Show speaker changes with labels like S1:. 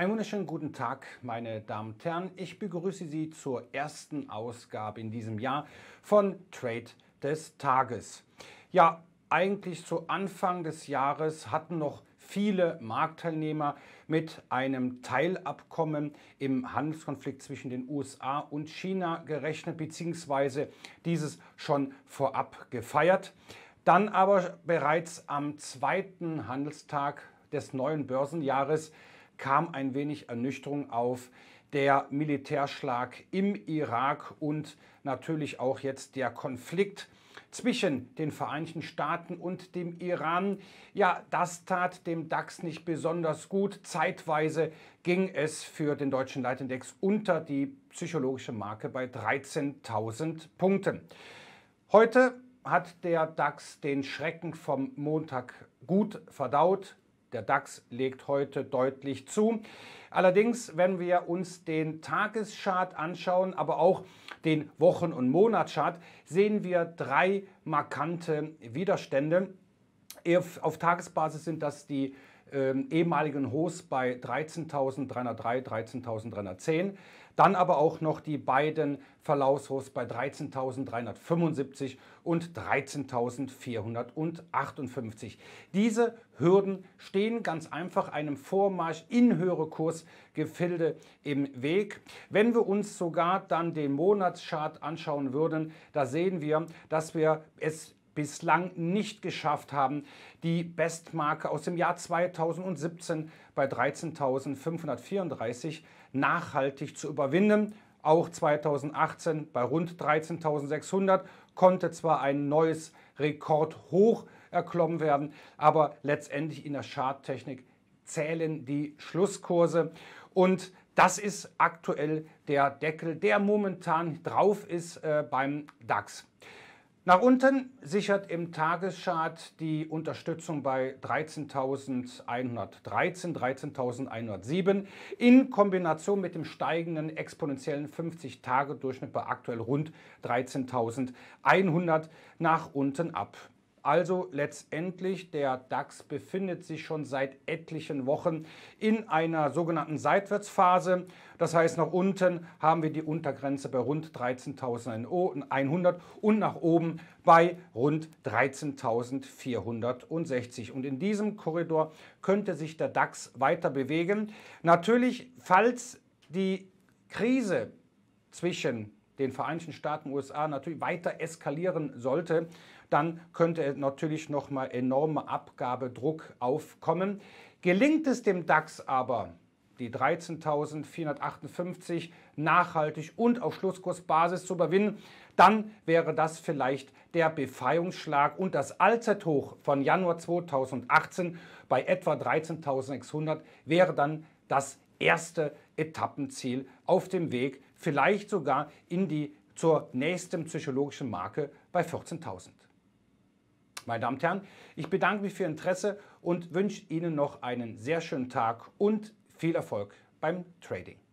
S1: Einen wunderschönen guten Tag, meine Damen und Herren. Ich begrüße Sie zur ersten Ausgabe in diesem Jahr von Trade des Tages. Ja, eigentlich zu Anfang des Jahres hatten noch viele Marktteilnehmer mit einem Teilabkommen im Handelskonflikt zwischen den USA und China gerechnet, beziehungsweise dieses schon vorab gefeiert. Dann aber bereits am zweiten Handelstag des neuen Börsenjahres kam ein wenig Ernüchterung auf. Der Militärschlag im Irak und natürlich auch jetzt der Konflikt zwischen den Vereinigten Staaten und dem Iran. Ja, das tat dem DAX nicht besonders gut. Zeitweise ging es für den deutschen Leitindex unter die psychologische Marke bei 13.000 Punkten. Heute hat der DAX den Schrecken vom Montag gut verdaut. Der DAX legt heute deutlich zu. Allerdings, wenn wir uns den Tageschart anschauen, aber auch den Wochen- und Monatschart, sehen wir drei markante Widerstände. Auf Tagesbasis sind das die ähm, ehemaligen Hochs bei 13.303, 13.310. Dann aber auch noch die beiden Verlaufshochs bei 13.375 und 13.458. Diese Hürden stehen ganz einfach einem Vormarsch in höhere Kursgefilde im Weg. Wenn wir uns sogar dann den Monatschart anschauen würden, da sehen wir, dass wir es bislang nicht geschafft haben, die Bestmarke aus dem Jahr 2017 bei 13.534 nachhaltig zu überwinden. Auch 2018 bei rund 13.600 konnte zwar ein neues Rekordhoch erklommen werden, aber letztendlich in der Charttechnik zählen die Schlusskurse und das ist aktuell der Deckel, der momentan drauf ist äh, beim DAX. Nach unten sichert im Tageschart die Unterstützung bei 13.113, 13.107 in Kombination mit dem steigenden exponentiellen 50-Tage-Durchschnitt bei aktuell rund 13.100 nach unten ab. Also letztendlich, der DAX befindet sich schon seit etlichen Wochen in einer sogenannten Seitwärtsphase. Das heißt, nach unten haben wir die Untergrenze bei rund 13.100 und nach oben bei rund 13.460. Und in diesem Korridor könnte sich der DAX weiter bewegen. Natürlich, falls die Krise zwischen den Vereinigten Staaten USA natürlich weiter eskalieren sollte, dann könnte natürlich nochmal enormer Abgabedruck aufkommen. Gelingt es dem DAX aber, die 13.458 nachhaltig und auf Schlusskursbasis zu überwinden, dann wäre das vielleicht der Befreiungsschlag und das Allzeithoch von Januar 2018 bei etwa 13.600 wäre dann das erste Etappenziel auf dem Weg vielleicht sogar in die zur nächsten psychologischen Marke bei 14.000. Meine Damen und Herren, ich bedanke mich für Ihr Interesse und wünsche Ihnen noch einen sehr schönen Tag und viel Erfolg beim Trading.